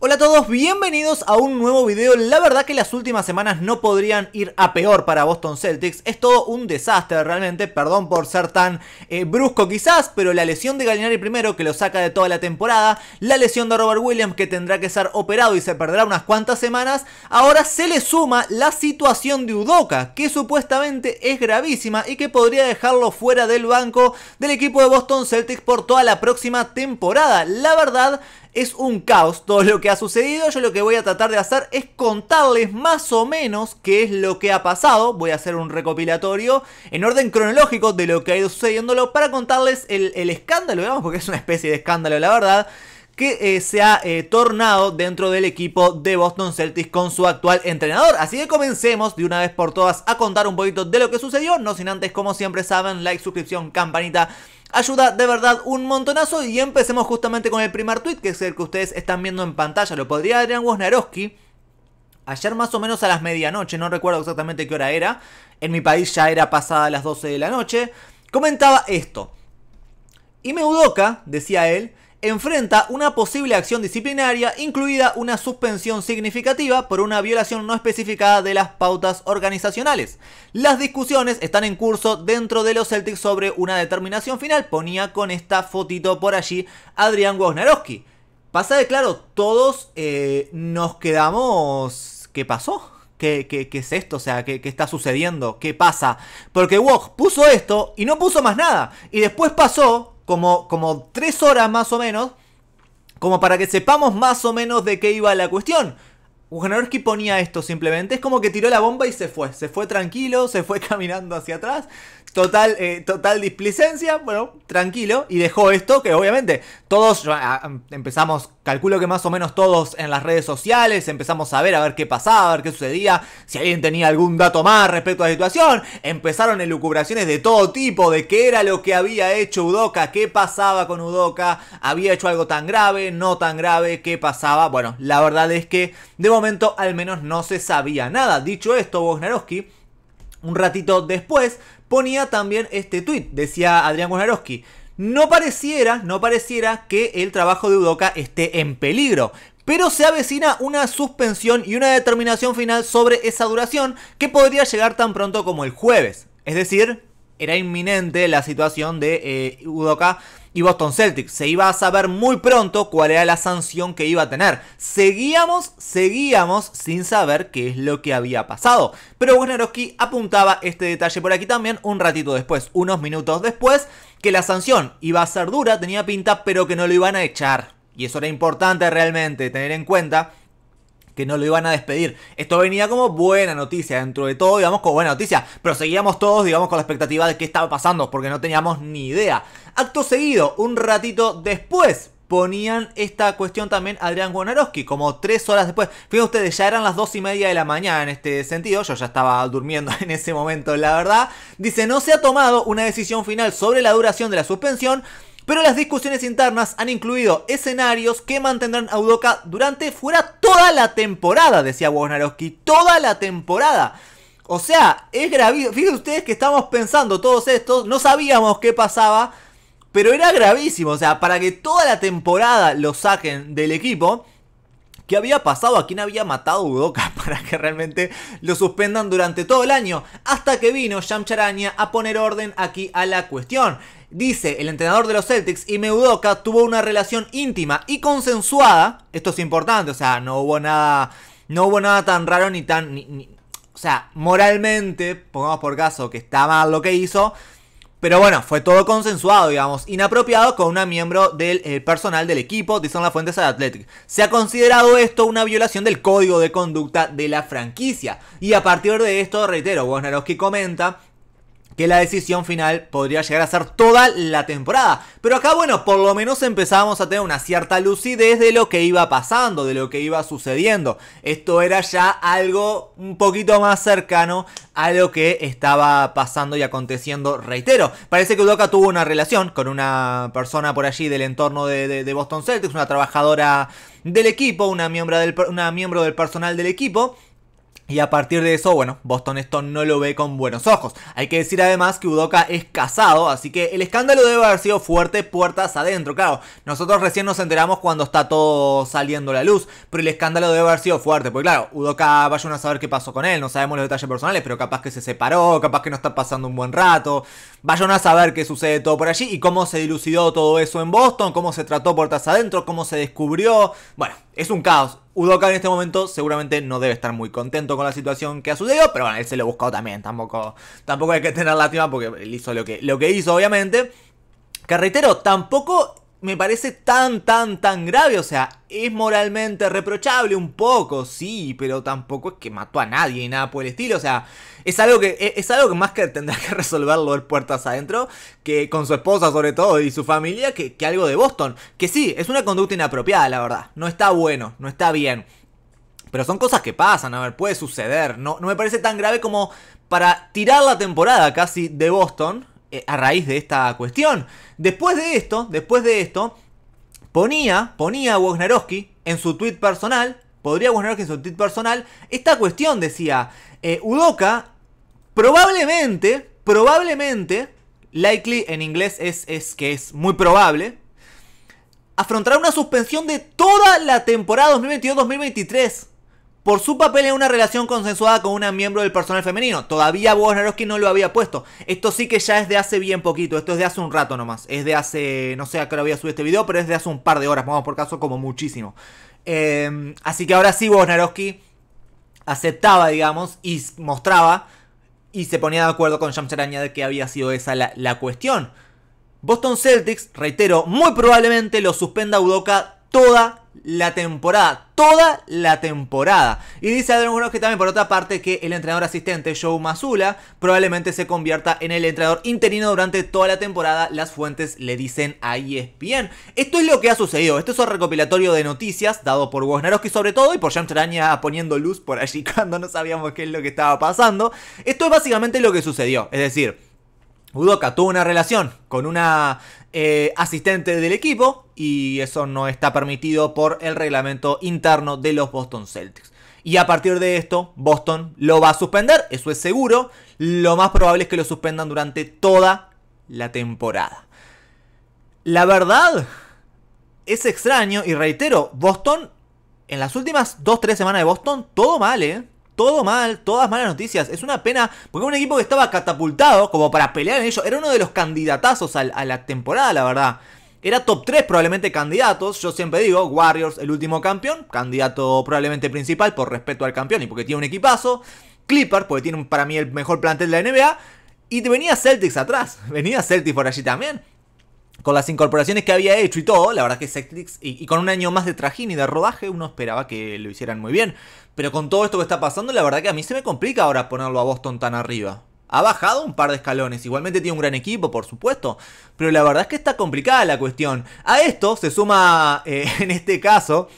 Hola a todos, bienvenidos a un nuevo video. La verdad que las últimas semanas no podrían ir a peor para Boston Celtics. Es todo un desastre realmente, perdón por ser tan eh, brusco quizás, pero la lesión de Galinari primero que lo saca de toda la temporada, la lesión de Robert Williams que tendrá que ser operado y se perderá unas cuantas semanas, ahora se le suma la situación de Udoka, que supuestamente es gravísima y que podría dejarlo fuera del banco del equipo de Boston Celtics por toda la próxima temporada. La verdad es un caos todo lo que ha sucedido. Yo lo que voy a tratar de hacer es contarles más o menos qué es lo que ha pasado. Voy a hacer un recopilatorio en orden cronológico de lo que ha ido sucediéndolo para contarles el, escándalo, digamos, porque es una especie de escándalo, la verdad que eh, se ha eh, tornado dentro del equipo de Boston Celtics con su actual entrenador. Así que comencemos de una vez por todas a contar un poquito de lo que sucedió, no sin antes, como siempre saben, like, suscripción, campanita Ayuda de verdad un montonazo y empecemos justamente con el primer tweet que es el que ustedes están viendo en pantalla. Lo podría Adrián Woznarowski, ayer más o menos a las medianoche, no recuerdo exactamente qué hora era, en mi país ya era pasada las 12 de la noche, comentaba esto. Y me Meudoka, decía él, enfrenta una posible acción disciplinaria, incluida una suspensión significativa por una violación no especificada de las pautas organizacionales. Las discusiones están en curso dentro de los Celtics sobre una determinación final, ponía con esta fotito por allí Adrián Wojnarowski. Pasa de claro, todos eh, nos quedamos... ¿Qué pasó? ¿Qué, ¿Qué, qué, es esto? O sea, ¿qué, ¿qué, está sucediendo? ¿Qué pasa? Porque Wok puso esto y no puso más nada. Y después pasó como, como tres horas más o menos, como para que sepamos más o menos de qué iba la cuestión. Ujanovsky ponía esto simplemente. Es como que tiró la bomba y se fue. Se fue tranquilo, se fue caminando hacia atrás. Total, eh, total displicencia, bueno, tranquilo. Y dejó esto que obviamente todos ah, em, empezamos, calculo que más o menos todos en las redes sociales, empezamos a ver, a ver qué pasaba, a ver qué sucedía, si alguien tenía algún dato más respecto a la situación. Empezaron elucubraciones de todo tipo, de qué era lo que había hecho Udoka, qué pasaba con Udoka, había hecho algo tan grave, no tan grave, qué pasaba. Bueno, la verdad es que debo momento al menos no se sabía nada. Dicho esto, Wojnarowski un ratito después ponía también este tuit. decía Adrián Wojnarowski. No pareciera, no pareciera que el trabajo de Udoka esté en peligro, pero se avecina una suspensión y una determinación final sobre esa duración que podría llegar tan pronto como el jueves. Es decir, era inminente la situación de eh, Udoka y Boston Celtics. Se iba a saber muy pronto cuál era la sanción que iba a tener. Seguíamos, seguíamos sin saber qué es lo que había pasado. Pero Wojnarowski apuntaba este detalle por aquí también un ratito después, unos minutos después, que la sanción iba a ser dura, tenía pinta, pero que no lo iban a echar. Y eso era importante realmente tener en cuenta que no lo iban a despedir. Esto venía como buena noticia, dentro de todo, digamos, como buena noticia, pero seguíamos todos, digamos, con la expectativa de qué estaba pasando, porque no teníamos ni idea. Acto seguido, un ratito después, ponían esta cuestión también Adrián Wonarowski, como tres horas después. Fíjense ustedes, ya eran las dos y media de la mañana en este sentido, yo ya estaba durmiendo en ese momento, la verdad. Dice, no se ha tomado una decisión final sobre la duración de la suspensión, pero las discusiones internas han incluido escenarios que mantendrán a Udoka durante fuera toda la temporada, decía Wojnarowski, toda la temporada. O sea, es gravísimo. Fíjense ustedes que estamos pensando todos estos, no sabíamos qué pasaba, pero era gravísimo. O sea, para que toda la temporada lo saquen del equipo, ¿Qué había pasado? ¿A quién había matado Udoka para que realmente lo suspendan durante todo el año? Hasta que vino Yamcharaña a poner orden aquí a la cuestión. Dice el entrenador de los Celtics y Meudoka tuvo una relación íntima y consensuada. Esto es importante, o sea, no hubo nada, no hubo nada tan raro ni tan, o sea, moralmente, pongamos por caso que está mal lo que hizo, pero bueno, fue todo consensuado, digamos, inapropiado con una miembro del eh, personal del equipo, dicen las fuentes de Athletic. Se ha considerado esto una violación del código de conducta de la franquicia. Y a partir de esto, reitero, Wojnarowski comenta que la decisión final podría llegar a ser toda la temporada. Pero acá, bueno, por lo menos empezamos a tener una cierta lucidez de lo que iba pasando, de lo que iba sucediendo. Esto era ya algo un poquito más cercano a lo que estaba pasando y aconteciendo, reitero. Parece que Udoka tuvo una relación con una persona por allí del entorno de, Boston Celtics, una trabajadora del equipo, una del, una miembro del personal del equipo, y a partir de eso, bueno, Boston esto no lo ve con buenos ojos. Hay que decir además que Udoka es casado, así que el escándalo debe haber sido fuerte puertas adentro. Claro, nosotros recién nos enteramos cuando está todo saliendo a la luz, pero el escándalo debe haber sido fuerte. Porque claro, Udoka, vayan a saber qué pasó con él, no sabemos los detalles personales, pero capaz que se separó, capaz que no está pasando un buen rato. Vayan a saber qué sucede todo por allí y cómo se dilucidó todo eso en Boston, cómo se trató puertas adentro, cómo se descubrió. Bueno, es un caos Udoka en este momento seguramente no debe estar muy contento con la situación que ha sucedido, pero bueno, él se lo buscado también, tampoco, tampoco hay que tener lástima porque él hizo lo que, lo que hizo, obviamente. Carretero, tampoco me parece tan, tan, tan grave. O sea, es moralmente reprochable un poco, sí, pero tampoco es que mató a nadie y nada por el estilo. O sea, es algo que, e, es, algo que más que tendrá que resolverlo el puertas adentro, que con su esposa sobre todo y su familia, que, algo de Boston. Que sí, es una conducta inapropiada, la verdad. No está bueno, no está bien. Pero son cosas que pasan, a ver, puede suceder. No, no me parece tan grave como para tirar la temporada casi de Boston eh, a raíz de esta cuestión. Después de esto, después de esto, ponía, ponía Wojnarowski en su tweet personal, podría Wojnarowski en su tweet personal, esta cuestión decía, eh, Udoka probablemente, probablemente, likely en inglés es, es que es muy probable, afrontará una suspensión de toda la temporada 2022-2023 por su papel en una relación consensuada con una miembro del personal femenino. Todavía Wojnarowski no lo había puesto. Esto sí que ya es de hace bien poquito, esto es de hace un rato nomás. Es de hace, no sé a qué hora voy a subir este video, pero es de hace un par de horas, vamos por caso, como muchísimo. Em, así que ahora sí Wojnarowski aceptaba, digamos, y mostraba y se ponía de acuerdo con Shamsaraña de que había sido esa la, la cuestión. Boston Celtics, reitero, muy probablemente lo suspenda Udoka toda la temporada, toda la temporada. Y dice algunos que también por otra parte que el entrenador asistente Joe Masula probablemente se convierta en el entrenador interino durante toda la temporada, las fuentes le dicen ahí es bien. Esto es lo que ha sucedido, esto es un recopilatorio de noticias dado por Wojnarowski sobre todo y por Jan Traña poniendo luz por allí cuando no sabíamos qué es lo que estaba pasando. Esto es básicamente lo que sucedió, es decir... Budoka tuvo una relación con una eh, asistente del equipo y eso no está permitido por el reglamento interno de los Boston Celtics. Y a partir de esto, Boston lo va a suspender, eso es seguro. Lo más probable es que lo suspendan durante toda la temporada. La verdad es extraño y reitero, Boston, en las últimas 2-3 semanas de Boston, todo mal, ¿eh? todo mal, todas malas noticias. Es una pena, porque un equipo que estaba catapultado como para pelear en ello, era uno de los candidatazos a, la temporada, la verdad. Era top 3 probablemente candidatos, yo siempre digo, Warriors el último campeón, candidato probablemente principal por respeto al campeón y porque tiene un equipazo, Clipper, porque tiene para mí el mejor plantel de la NBA, y venía Celtics atrás, venía Celtics por allí también con las incorporaciones que había hecho y todo, la verdad que Celtics, y, con un año más de trajín y de rodaje, uno esperaba que lo hicieran muy bien. Pero con todo esto que está pasando, la verdad que a mí se me complica ahora ponerlo a Boston tan arriba. Ha bajado un par de escalones, igualmente tiene un gran equipo, por supuesto, pero la verdad es que está complicada la cuestión. A esto se suma, eh, en este caso,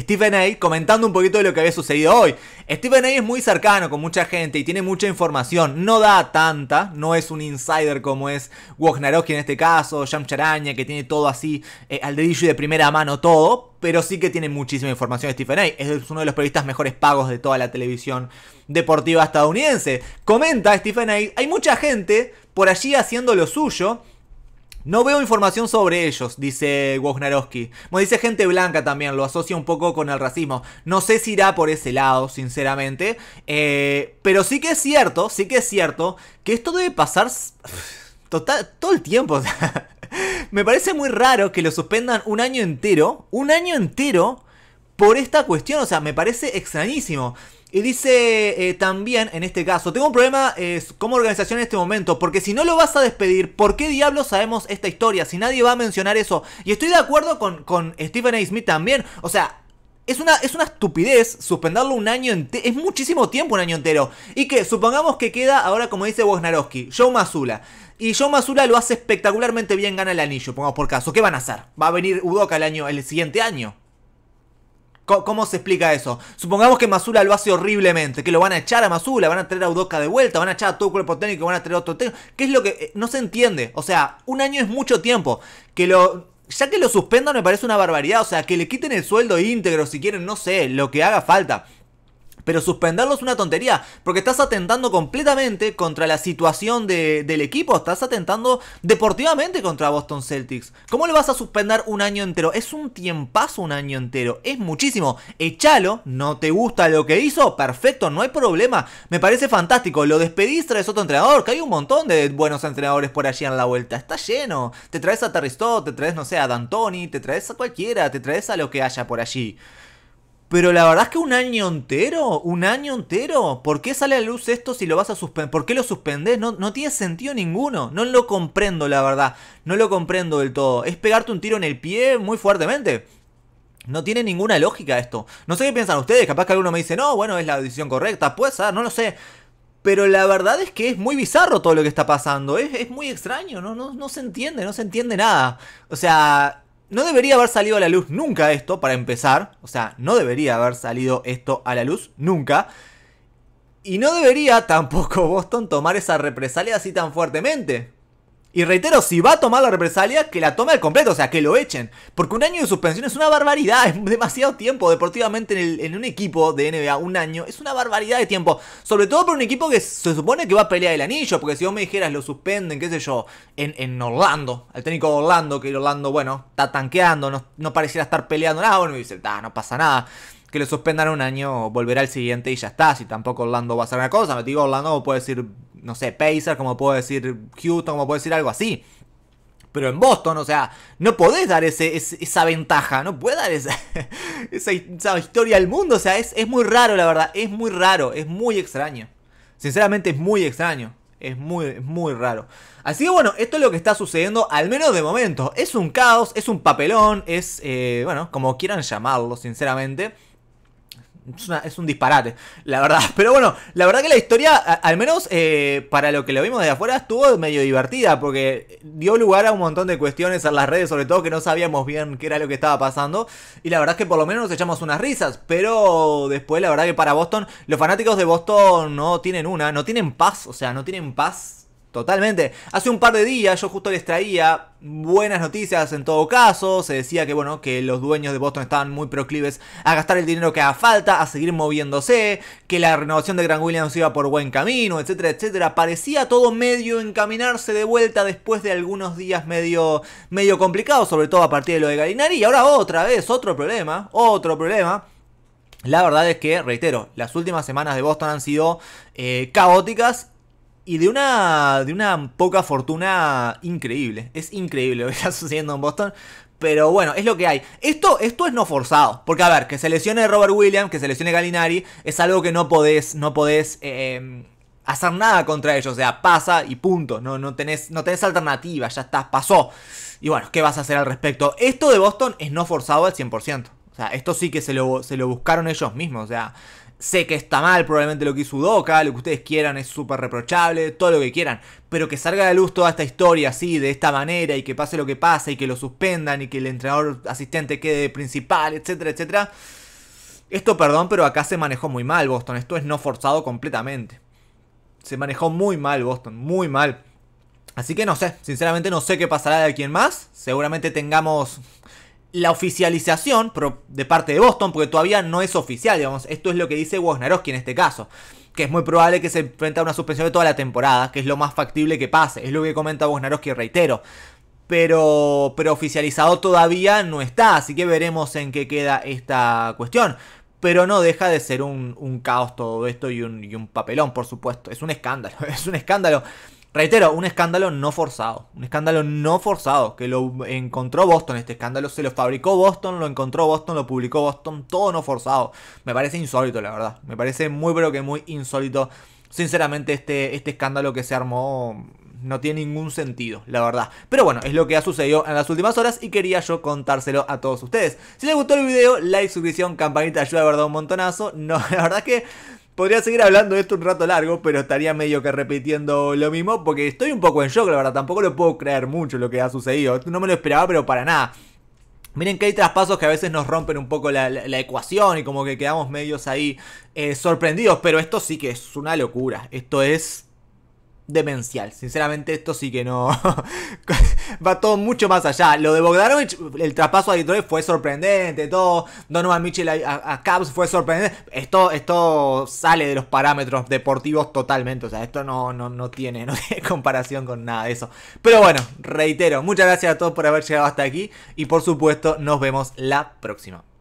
Stephen A. comentando un poquito de lo que había sucedido hoy. Stephen A. es muy cercano con mucha gente y tiene mucha información. No da tanta, no es un insider como es Wojnarowski en este caso, Jam Charaña, que tiene todo así eh, al dedillo y de primera mano todo. Pero sí que tiene muchísima información Stephen A. Es uno de los periodistas mejores pagos de toda la televisión deportiva estadounidense. Comenta Stephen A. Hay mucha gente por allí haciendo lo suyo no veo información sobre ellos, dice Wojnarowski. Como dice gente blanca también, lo asocia un poco con el racismo. No sé si irá por ese lado, sinceramente. Eh, pero sí que es cierto, sí que es cierto, que esto debe pasar total, todo el tiempo. me parece muy raro que lo suspendan un año entero, un año entero, por esta cuestión. O sea, me parece extrañísimo. Y dice eh, también, en este caso, tengo un problema eh, como organización en este momento, porque si no lo vas a despedir, ¿por qué diablos sabemos esta historia? Si nadie va a mencionar eso. Y estoy de acuerdo con, Stephen A. Smith también. O sea, es una, es una estupidez suspenderlo un año entero. Es muchísimo tiempo un año entero. Y que supongamos que queda ahora, como dice Wojnarowski, Joe Mazula. Y Joe Mazula lo hace espectacularmente bien, gana el anillo, pongamos por caso. ¿Qué van a hacer? ¿Va a venir Udoka el, año, el siguiente año? ¿Cómo, se explica eso? Supongamos que Masula lo hace horriblemente, que lo van a echar a Masula, van a traer a Udoca de vuelta, van a echar a todo cuerpo técnico, van a traer a otro técnico. ¿Qué es lo que eh, no se entiende? O sea, un año es mucho tiempo. Que lo. Ya que lo suspendan me parece una barbaridad. O sea, que le quiten el sueldo íntegro si quieren, no sé, lo que haga falta pero suspenderlo es una tontería, porque estás atentando completamente contra la situación del equipo, estás atentando deportivamente contra Boston Celtics. ¿Cómo lo vas a suspender un año entero? Es un tiempazo un año entero, es muchísimo. Echalo, no te gusta lo que hizo, perfecto, no hay problema, me parece fantástico. Lo despedís, traes otro entrenador, que hay un montón de buenos entrenadores por allí en la vuelta, está lleno. Te traes a Terry te traes, no sé, a D'Antoni, te traes a cualquiera, te traes a lo que haya por allí. Pero la verdad es que un año entero, un año entero, ¿por qué sale a luz esto si lo vas a suspender? ¿Por qué lo suspendes? No, tiene sentido ninguno, no lo comprendo la verdad, no lo comprendo del todo. Es pegarte un tiro en el pie muy fuertemente. No tiene ninguna lógica esto. No sé qué piensan ustedes, capaz que alguno me dice, no, bueno, es la decisión correcta, pues ser, no lo sé. Pero la verdad es que es muy bizarro todo lo que está pasando, es, muy extraño, no, no se entiende, no se entiende nada. O sea, no debería haber salido a la luz nunca esto, para empezar. O sea, no debería haber salido esto a la luz nunca. Y no debería tampoco Boston tomar esa represalia así tan fuertemente. Y reitero, si va a tomar la represalia, que la tome al completo, o sea, que lo echen. Porque un año de suspensión es una barbaridad, es demasiado tiempo deportivamente en, un equipo de NBA, un año, es una barbaridad de tiempo. Sobre todo por un equipo que se supone que va a pelear el anillo, porque si vos me dijeras lo suspenden, qué sé yo, en, Orlando, el técnico de Orlando, que Orlando, bueno, está tanqueando, no, pareciera estar peleando nada, bueno, me dice, no pasa nada que lo suspendan un año, volverá el siguiente y ya está. Si tampoco Orlando va a hacer una cosa, me digo Orlando puede decir, no sé, Pacers, como puedo decir Houston, como puedo decir algo así. Pero en Boston, o sea, no podés dar ese, esa ventaja, no puedes dar esa, esa, historia al mundo. O sea, es, muy raro, la verdad, es muy raro, es muy extraño. Sinceramente es muy extraño. Es muy, muy raro. Así que bueno, esto es lo que está sucediendo, al menos de momento. Es un caos, es un papelón, es, eh, bueno, como quieran llamarlo, sinceramente es, un disparate, la verdad. Pero bueno, la verdad que la historia, al menos eh, para lo que lo vimos de afuera, estuvo medio divertida porque dio lugar a un montón de cuestiones en las redes, sobre todo que no sabíamos bien qué era lo que estaba pasando. Y la verdad es que por lo menos nos echamos unas risas, pero después la verdad que para Boston, los fanáticos de Boston no tienen una, no tienen paz, o sea, no tienen paz Totalmente. Hace un par de días yo justo les traía buenas noticias en todo caso. Se decía que bueno, que los dueños de Boston estaban muy proclives a gastar el dinero que haga falta, a seguir moviéndose, que la renovación de Gran Williams iba por buen camino, etcétera, etcétera. Parecía todo medio encaminarse de vuelta después de algunos días medio, medio complicados, sobre todo a partir de lo de Galinari. Y ahora otra vez, otro problema, otro problema. La verdad es que, reitero, las últimas semanas de Boston han sido eh, caóticas y de una, de una poca fortuna increíble. Es increíble lo que está sucediendo en Boston. Pero bueno, es lo que hay. Esto, esto es no forzado. Porque, a ver, que se lesione Robert Williams, que se lesione Galinari, es algo que no podés, no podés eh, hacer nada contra ellos. O sea, pasa y punto. No, no, tenés, no tenés alternativa, ya está, pasó. Y bueno, ¿qué vas a hacer al respecto? Esto de Boston es no forzado al 100%. O sea, esto sí que se lo, se lo buscaron ellos mismos. O sea, Sé que está mal probablemente lo que hizo Udoca, lo que ustedes quieran es súper reprochable, todo lo que quieran, pero que salga a la luz toda esta historia así, de esta manera, y que pase lo que pase, y que lo suspendan, y que el entrenador asistente quede principal, etcétera, etcétera. Esto, perdón, pero acá se manejó muy mal Boston, esto es no forzado completamente. Se manejó muy mal Boston, muy mal. Así que no sé, sinceramente no sé qué pasará de aquí más. Seguramente tengamos la oficialización de parte de Boston, porque todavía no es oficial, digamos, esto es lo que dice Wojnarowski en este caso, que es muy probable que se enfrenta a una suspensión de toda la temporada, que es lo más factible que pase, es lo que comenta Wojnarowski, reitero, pero, pero oficializado todavía no está, así que veremos en qué queda esta cuestión. Pero no deja de ser un, caos todo esto y un papelón, por supuesto. Es un escándalo, es un escándalo. Reitero, un escándalo no forzado. Un escándalo no forzado. Que lo encontró Boston. Este escándalo se lo fabricó Boston, lo encontró Boston, lo publicó Boston. Todo no forzado. Me parece insólito, la verdad. Me parece muy, pero que muy insólito. Sinceramente, este, este escándalo que se armó no tiene ningún sentido, la verdad. Pero bueno, es lo que ha sucedido en las últimas horas y quería yo contárselo a todos ustedes. Si les gustó el video, like, suscripción, campanita, ayuda, de verdad, un montonazo. No, la verdad que Podría seguir hablando de esto un rato largo, pero estaría medio que repitiendo lo mismo, porque estoy un poco en shock, la verdad, tampoco lo puedo creer mucho lo que ha sucedido. No me lo esperaba, pero para nada. Miren que hay traspasos que a veces nos rompen un poco la, ecuación y como que quedamos medios ahí eh, sorprendidos, pero esto sí que es una locura. Esto es demencial. Sinceramente, esto sí que no. Va todo mucho más allá. Lo de Bogdanovich, el traspaso a Detroit fue sorprendente. Todo Donovan Mitchell a, a, fue sorprendente. Esto, esto sale de los parámetros deportivos totalmente. O sea, esto no, no, tiene, no tiene comparación con nada de eso. Pero bueno, reitero, muchas gracias a todos por haber llegado hasta aquí. Y por supuesto, nos vemos la próxima.